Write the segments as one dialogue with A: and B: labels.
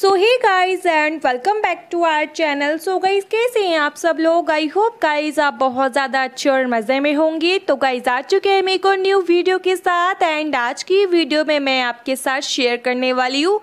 A: so hi guys and welcome back to our channel so guys कैसे हैं आप सब लोग आई होप गाइज आप बहुत ज़्यादा अच्छे और मज़े में होंगे तो गाइज आ चुके हैं मेरे को न्यू वीडियो के साथ एंड आज की वीडियो में मैं आपके साथ शेयर करने वाली हूँ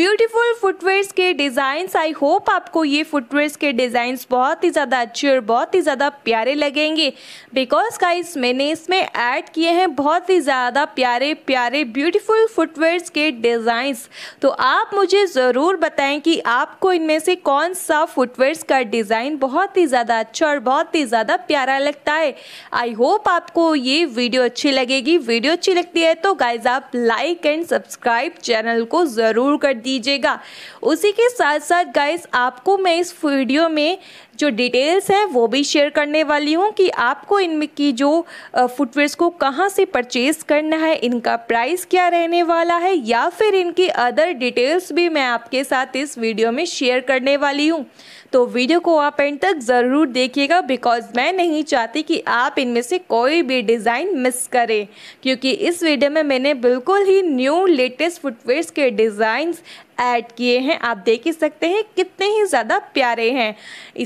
A: ब्यूटीफुल फुटवेयर्स के डिज़ाइंस आई होप आपको ये फुटवेयर्स के डिज़ाइंस बहुत ही ज़्यादा अच्छे और बहुत ही ज़्यादा प्यारे लगेंगे बिकॉज गाइज मैंने इसमें ऐड किए हैं बहुत ही ज़्यादा प्यारे प्यारे ब्यूटीफुल फुटवेयर्स के डिज़ाइंस तो आप मुझे ज़रूर ज़रूर बताएं कि आपको इनमें से कौन सा फुटवेयर्स का डिज़ाइन बहुत ही ज़्यादा अच्छा और बहुत ही ज़्यादा प्यारा लगता है आई होप आपको ये वीडियो अच्छी लगेगी वीडियो अच्छी लगती है तो गाइज आप लाइक एंड सब्सक्राइब चैनल को ज़रूर कर दीजिएगा उसी के साथ साथ गाइज आपको मैं इस वीडियो में जो डिटेल्स हैं वो भी शेयर करने वाली हूँ कि आपको इनमें की जो फुटवेयर्स को कहाँ से परचेज़ करना है इनका प्राइस क्या रहने वाला है या फिर इनकी अदर डिटेल्स भी मैं आपके साथ इस वीडियो में शेयर करने वाली हूँ तो वीडियो को आप एंड तक ज़रूर देखिएगा बिकॉज मैं नहीं चाहती कि आप इनमें से कोई भी डिज़ाइन मिस करें क्योंकि इस वीडियो में मैंने बिल्कुल ही न्यू लेटेस्ट फुटवेयर्स के डिज़ाइंस ऐड किए हैं आप देख ही सकते हैं कितने ही ज़्यादा प्यारे हैं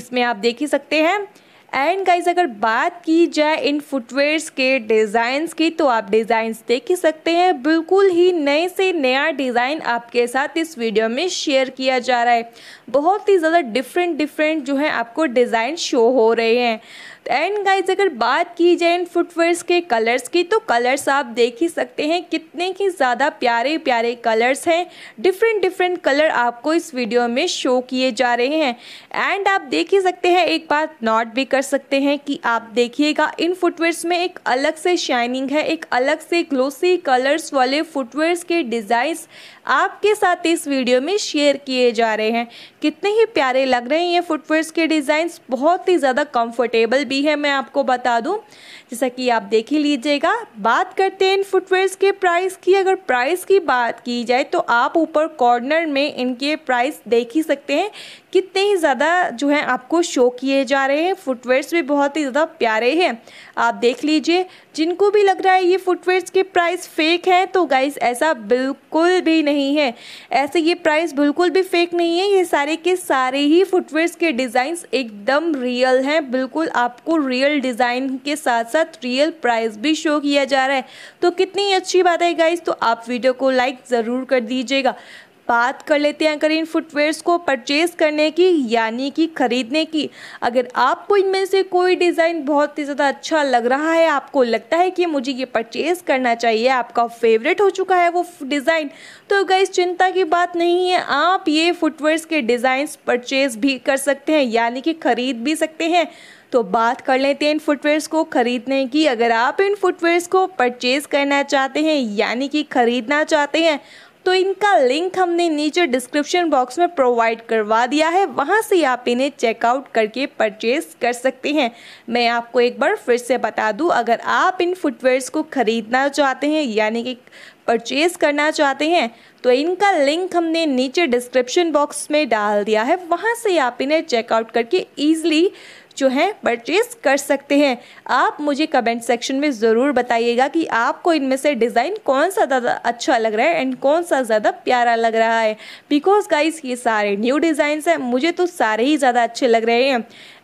A: इसमें आप देख ही सकते हैं एंड गाइज अगर बात की जाए इन फुटवेयर्स के डिज़ाइंस की तो आप डिज़ाइंस देख ही सकते हैं बिल्कुल ही नए से नया डिज़ाइन आपके साथ इस वीडियो में शेयर किया जा रहा है बहुत ही ज़्यादा डिफरेंट डिफरेंट जो है आपको डिज़ाइन शो हो रहे हैं एंड गाइज अगर बात की जाए इन फुटवेयर्स के कलर्स की तो कलर्स आप देख ही सकते हैं कितने ही ज़्यादा प्यारे प्यारे कलर्स हैं डिफरेंट डिफरेंट कलर आपको इस वीडियो में शो किए जा रहे हैं एंड आप देख ही सकते हैं एक बात नोट भी कर सकते हैं कि आप देखिएगा इन फुटवेयर्स में एक अलग से शाइनिंग है एक अलग से ग्लोसी कलर्स वाले फुटवेयर्स के डिज़ाइंस आपके साथ इस वीडियो में शेयर किए जा रहे हैं कितने ही प्यारे लग रहे हैं ये फुटवेयर्स के डिज़ाइंस बहुत ही ज़्यादा कंफर्टेबल भी है मैं आपको बता दूं जैसा कि आप देख ही लीजिएगा बात करते हैं इन फुटवेयर्स के प्राइस की अगर प्राइस की बात की जाए तो आप ऊपर कॉर्नर में इनके प्राइस देख ही सकते हैं कितने ही ज़्यादा जो है आपको शो किए जा रहे हैं फुटवेयर्स भी बहुत ही ज़्यादा प्यारे हैं आप देख लीजिए जिनको भी लग रहा है ये फुटवेयर्स के प्राइस फेक हैं तो गाइस ऐसा बिल्कुल भी नहीं है ऐसे ये प्राइस बिल्कुल भी फेक नहीं है ये सारे के सारे ही फुटवेयर्स के डिज़ाइंस एकदम रियल हैं बिल्कुल आप आपको रियल डिज़ाइन के साथ साथ रियल प्राइस भी शो किया जा रहा है तो कितनी अच्छी बात है गाइज तो आप वीडियो को लाइक ज़रूर कर दीजिएगा बात कर लेते हैं अगर इन फुटवेयर्स को परचेज़ करने की यानी कि ख़रीदने की अगर आपको इनमें से कोई डिज़ाइन बहुत ही ज़्यादा अच्छा लग रहा है आपको लगता है कि मुझे ये परचेज़ करना चाहिए आपका फेवरेट हो चुका है वो डिज़ाइन तो गई चिंता की बात नहीं है आप ये फुटवेयर्स के डिज़ाइंस परचेज़ भी कर सकते हैं यानी कि ख़रीद भी सकते हैं तो बात कर लेते हैं इन फुटवेयर्स को ख़रीदने की अगर आप इन फुटवेयर्स को परचेज़ करना चाहते हैं यानी कि ख़रीदना चाहते हैं तो इनका लिंक हमने नीचे डिस्क्रिप्शन बॉक्स में प्रोवाइड करवा दिया है वहाँ से आप इन्हें चेकआउट करके परचेज कर सकते हैं मैं आपको एक बार फिर से बता दूँ अगर आप इन फुटवेयर्स को ख़रीदना चाहते हैं यानी कि परचेज़ करना चाहते हैं तो इनका लिंक हमने नीचे डिस्क्रिप्शन बॉक्स में डाल दिया है वहाँ से आप इन्हें चेकआउट करके ईजिली जो है परचेज कर सकते हैं आप मुझे कमेंट सेक्शन में ज़रूर बताइएगा कि आपको इनमें से डिज़ाइन कौन सा ज़्यादा अच्छा लग रहा है एंड कौन सा ज़्यादा प्यारा लग रहा है बिकॉज गाइस ये सारे न्यू डिज़ाइंस हैं मुझे तो सारे ही ज़्यादा अच्छे लग रहे हैं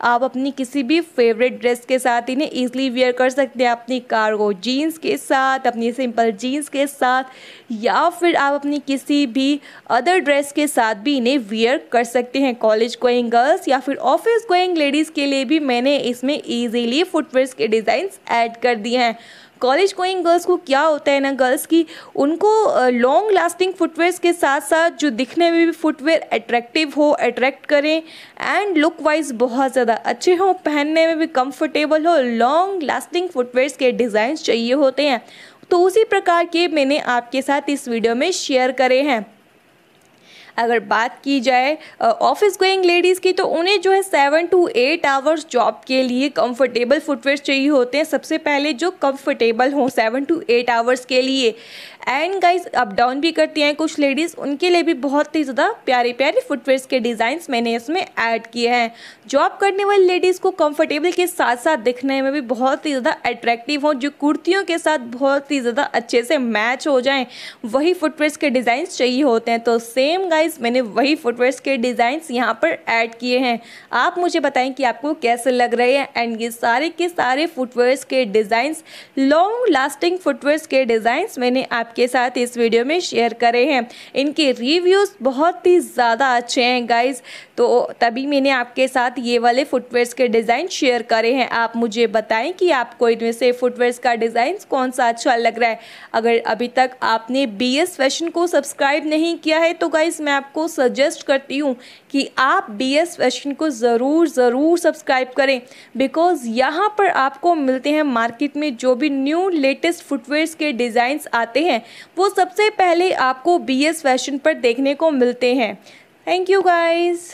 A: आप अपनी किसी भी फेवरेट ड्रेस के साथ इन्हें ईजिली वेयर कर सकते हैं अपनी कार्गो जीन्स के साथ अपनी सिंपल जीन्स के साथ या फिर आप अपनी किसी भी अदर ड्रेस के साथ भी इन्हें वियर कर सकते हैं कॉलेज गोइंग गर्ल्स या फिर ऑफिस गोइंग लेडीज़ के लिए भी मैंने इसमें ईजिली फुटवेयर्स के डिज़ाइंस ऐड कर दिए हैं कॉलेज गोइंग गर्ल्स को क्या होता है ना गर्ल्स की उनको लॉन्ग लास्टिंग फुटवेयर्स के साथ साथ जो दिखने में भी फुटवेयर अट्रैक्टिव हो अट्रैक्ट करें एंड लुक वाइज बहुत ज़्यादा अच्छे हों पहनने में भी कंफर्टेबल हो लॉन्ग लास्टिंग फुटवेयर्स के डिज़ाइंस चाहिए होते हैं तो उसी प्रकार के मैंने आपके साथ इस वीडियो में शेयर करे हैं अगर बात की जाए ऑफिस गोइंग लेडीज़ की तो उन्हें जो है seven to eight hours job के लिए कंफर्टेबल फुटवेयर चाहिए होते हैं सबसे पहले जो कंफर्टेबल हों सेवन टू एट आवर्स के लिए एंड गाइज अप डाउन भी करती हैं कुछ लेडीज़ उनके लिए भी बहुत ही ज़्यादा प्यारे प्यारे फुटवेयर्स के डिज़ाइंस मैंने इसमें ऐड किए हैं जॉब करने वाली लेडीज़ को कंफर्टेबल के साथ साथ दिखने में भी बहुत ही ज़्यादा अट्रैक्टिव हो जो कुर्तियों के साथ बहुत ही ज़्यादा अच्छे से मैच हो जाएँ वही फुटवेयर्स के डिज़ाइंस चाहिए होते हैं तो सेम गाइज मैंने वही फुटवेयर्स के डिज़ाइंस यहाँ पर ऐड किए हैं आप मुझे बताएं कि आपको कैसे लग रहे हैं एंड ये सारे के सारे फुटवेयर्स के डिज़ाइंस लॉन्ग लास्टिंग फुटवेयर्स के डिज़ाइंस मैंने आपके आपके साथ इस वीडियो में शेयर करे हैं इनके रिव्यूज़ बहुत ही ज़्यादा अच्छे हैं गाइज़ तो तभी मैंने आपके साथ ये वाले फुटवेयर्स के डिज़ाइन शेयर करे हैं आप मुझे बताएं कि आपको इनमें से फुटवेयर्स का डिज़ाइन कौन सा अच्छा लग रहा है अगर अभी तक आपने बी एस फैशन को सब्सक्राइब नहीं किया है तो गाइज़ मैं आपको सजेस्ट करती हूँ कि आप बी एस फैशन को ज़रूर ज़रूर सब्सक्राइब करें बिकॉज़ यहाँ पर आपको मिलते हैं मार्केट में जो भी न्यू लेटेस्ट फुटवेयर्स के डिज़ाइंस आते हैं हैं वो सबसे पहले आपको बी एस फैशन पर देखने को मिलते हैं थैंक यू गाइज़